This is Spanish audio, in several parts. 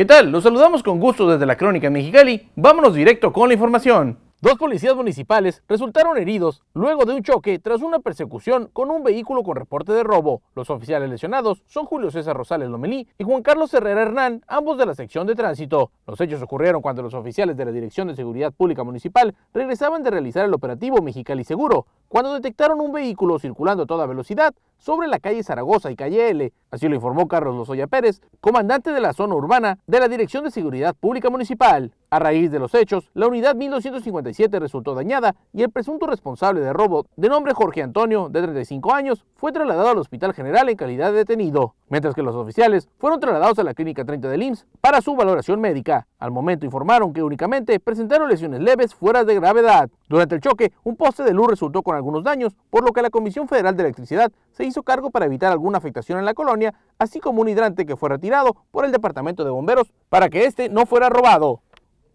¿Qué tal? Los saludamos con gusto desde la Crónica Mexicali. Vámonos directo con la información. Dos policías municipales resultaron heridos luego de un choque tras una persecución con un vehículo con reporte de robo. Los oficiales lesionados son Julio César Rosales Lomelí y Juan Carlos Herrera Hernán, ambos de la sección de tránsito. Los hechos ocurrieron cuando los oficiales de la Dirección de Seguridad Pública Municipal regresaban de realizar el operativo Mexicali Seguro, cuando detectaron un vehículo circulando a toda velocidad sobre la calle Zaragoza y calle L. Así lo informó Carlos Lozoya Pérez, comandante de la zona urbana de la Dirección de Seguridad Pública Municipal. A raíz de los hechos, la unidad 1257 resultó dañada y el presunto responsable de robo, de nombre Jorge Antonio, de 35 años, fue trasladado al Hospital General en calidad de detenido, mientras que los oficiales fueron trasladados a la Clínica 30 de IMSS para su valoración médica. Al momento informaron que únicamente presentaron lesiones leves fuera de gravedad. Durante el choque, un poste de luz resultó con algunos daños, por lo que la Comisión Federal de Electricidad se hizo cargo para evitar alguna afectación en la colonia, así como un hidrante que fue retirado por el Departamento de Bomberos para que este no fuera robado.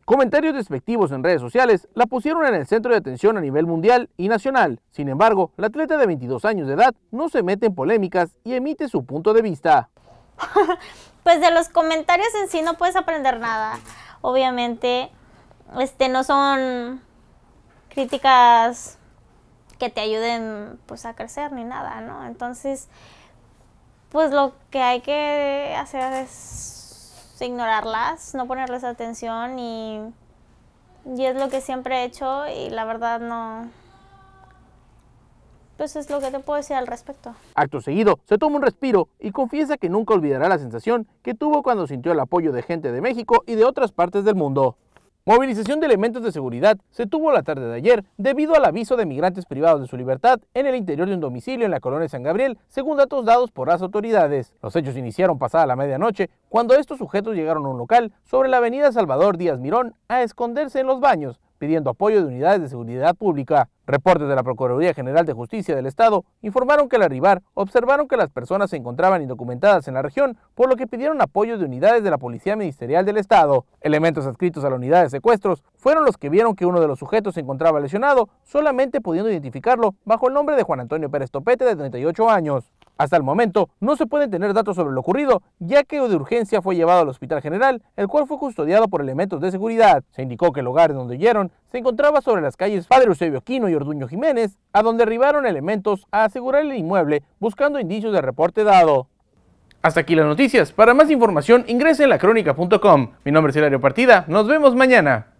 Comentarios despectivos en redes sociales la pusieron en el centro de atención a nivel mundial y nacional. Sin embargo, la atleta de 22 años de edad no se mete en polémicas y emite su punto de vista. pues de los comentarios en sí no puedes aprender nada. Obviamente, este no son críticas que te ayuden pues a crecer ni nada, ¿no? Entonces, pues lo que hay que hacer es ignorarlas, no ponerles atención y, y es lo que siempre he hecho y la verdad no, pues es lo que te puedo decir al respecto. Acto seguido, se toma un respiro y confiesa que nunca olvidará la sensación que tuvo cuando sintió el apoyo de gente de México y de otras partes del mundo. Movilización de elementos de seguridad se tuvo la tarde de ayer debido al aviso de migrantes privados de su libertad en el interior de un domicilio en la colonia San Gabriel, según datos dados por las autoridades. Los hechos iniciaron pasada la medianoche cuando estos sujetos llegaron a un local sobre la avenida Salvador Díaz Mirón a esconderse en los baños, pidiendo apoyo de unidades de seguridad pública. Reportes de la Procuraduría General de Justicia del Estado informaron que al arribar observaron que las personas se encontraban indocumentadas en la región, por lo que pidieron apoyo de unidades de la Policía Ministerial del Estado. Elementos adscritos a la unidad de secuestros fueron los que vieron que uno de los sujetos se encontraba lesionado, solamente pudiendo identificarlo bajo el nombre de Juan Antonio Pérez Topete de 38 años. Hasta el momento no se pueden tener datos sobre lo ocurrido, ya que de urgencia fue llevado al Hospital General, el cual fue custodiado por elementos de seguridad. Se indicó que el hogar en donde huyeron se encontraba sobre las calles Padre Eusebio Aquino y Orduño Jiménez, a donde arribaron elementos a asegurar el inmueble buscando indicios de reporte dado. Hasta aquí las noticias. Para más información ingrese en lacrónica.com. Mi nombre es Hilario Partida. Nos vemos mañana.